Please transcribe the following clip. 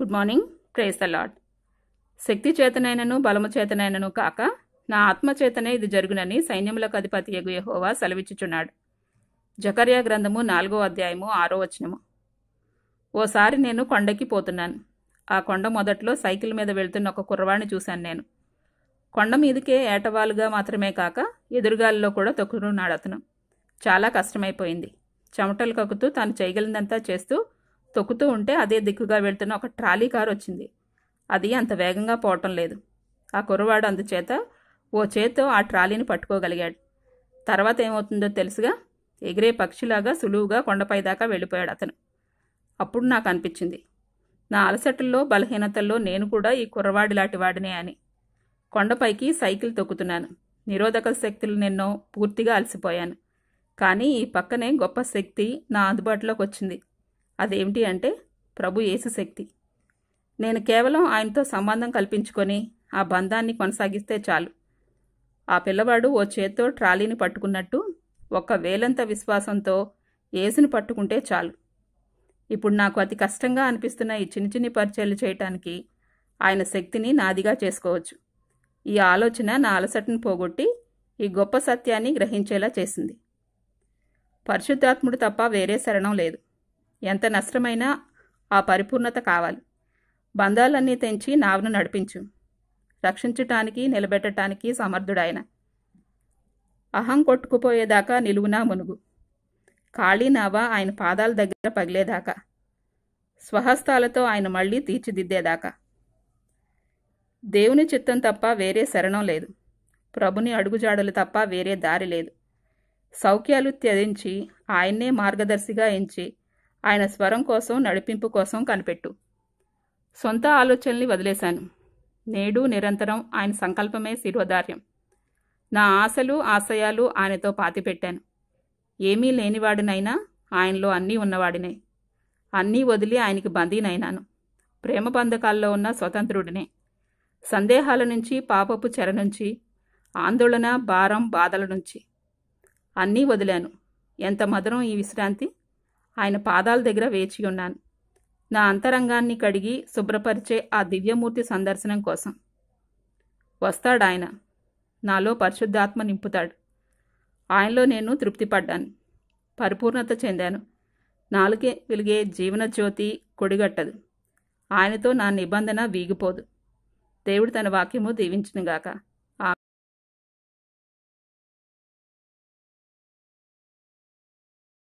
good morning praise అలాడ్ శక్తి చేతనైనను బలము చేతనైనను కాక నా ఆత్మచేతనే ఇది జరుగునని సైన్యములకు అధిపతి ఎగు యహోవా సెలవిచ్చుచున్నాడు జకర్యా గ్రంథము నాలుగో అధ్యాయము ఆరో వచనము ఓసారి నేను కొండకి పోతున్నాను ఆ కొండ మొదట్లో సైకిల్ మీద వెళ్తున్న ఒక కుర్రవాణ్ణి చూశాను నేను కొండ మీదకే ఏటవాలుగా మాత్రమే కాక ఎదురుగాలిలో కూడా తొక్కుతున్నాడు అతను చాలా కష్టమైపోయింది చెమటలు కక్కుతూ తాను చేయగలిందంతా చేస్తూ తొక్కుతూ ఉంటే అదే దిక్కుగా వెళ్తున్న ఒక ట్రాలీ కారు వచ్చింది అది అంత వేగంగా పోవటం లేదు ఆ కుర్రవాడు అందుచేత ఓ చేత్తో ఆ ట్రాలీని పట్టుకోగలిగాడు తర్వాత ఏమవుతుందో తెలుసుగా ఎగిరే పక్షిలాగా సులువుగా కొండపై దాకా వెళ్ళిపోయాడు అతను అప్పుడు నాకు అనిపించింది నా అలసటల్లో బలహీనతల్లో నేను కూడా ఈ కుర్రవాడి లాంటి వాడినే అని కొండపైకి సైకిల్ తొక్కుతున్నాను నిరోధక శక్తులు నిన్నో పూర్తిగా అలసిపోయాను కానీ ఈ పక్కనే గొప్ప శక్తి నా అందుబాటులోకి వచ్చింది అదేమిటి అంటే ప్రభు యేసు శక్తి నేను కేవలం ఆయనతో సంబంధం కల్పించుకొని ఆ బంధాన్ని కొనసాగిస్తే చాలు ఆ పిల్లవాడు ఓ చేత్తో ట్రాలీని పట్టుకున్నట్టు ఒక్క వేలంత విశ్వాసంతో ఏసుని పట్టుకుంటే చాలు ఇప్పుడు నాకు అతి కష్టంగా అనిపిస్తున్న ఈ చిన్న చిన్ని పరిచయాలు చేయటానికి ఆయన శక్తిని నాదిగా చేసుకోవచ్చు ఈ ఆలోచన నా అలసటను పోగొట్టి ఈ గొప్ప సత్యాన్ని గ్రహించేలా చేసింది పరిశుద్ధాత్ముడు తప్ప వేరే శరణం లేదు ఎంత నష్టమైనా ఆ పరిపూర్ణత కావాలి బంధాలన్నీ తెంచి నావను నడిపించు రక్షించటానికి నిలబెట్టడానికి సమర్థుడాయన అహం కొట్టుకుపోయేదాకా నిలువునా మునుగు ఖాళీ నావ ఆయన పాదాల దగ్గర పగిలేదాకా స్వహస్తాలతో ఆయన మళ్ళీ తీర్చిదిద్దేదాకా దేవుని చిత్తం తప్ప వేరే శరణం లేదు ప్రభుని అడుగుజాడలు తప్ప వేరే దారి లేదు సౌఖ్యాలు త్యజించి ఆయన్నే మార్గదర్శిగా ఎంచి ఆయన స్వరం కోసం నడిపింపు కోసం కనిపెట్టు సొంత ఆలోచనల్ని వదిలేశాను నేడు నిరంతరం ఆయన సంకల్పమే శిరోధార్యం నా ఆశలు ఆశయాలు ఆయనతో పాతిపెట్టాను ఏమీ లేనివాడినైనా ఆయనలో అన్నీ ఉన్నవాడినే అన్నీ వదిలి ఆయనకి బందీనైనాను ప్రేమ బంధకాల్లో ఉన్న స్వతంత్రుడినే సందేహాల నుంచి పాపపు చెర నుంచి ఆందోళన భారం బాధల నుంచి అన్నీ వదిలాను ఎంత మధురం ఈ విశ్రాంతి ఆయన పాదాల దగ్గర వేచి ఉన్నాను నా అంతరంగాన్ని కడిగి శుభ్రపరిచే ఆ దివ్యమూర్తి సందర్శనం కోసం వస్తాడాయన నాలో పరిశుద్ధాత్మ నింపుతాడు ఆయనలో నేను తృప్తిపడ్డాను పరిపూర్ణత చెందాను నాలుగే వెలిగే జీవనజ్యోతి కొడిగట్టదు ఆయనతో నా నిబంధన వీగిపోదు దేవుడు తన వాక్యము దీవించినగాక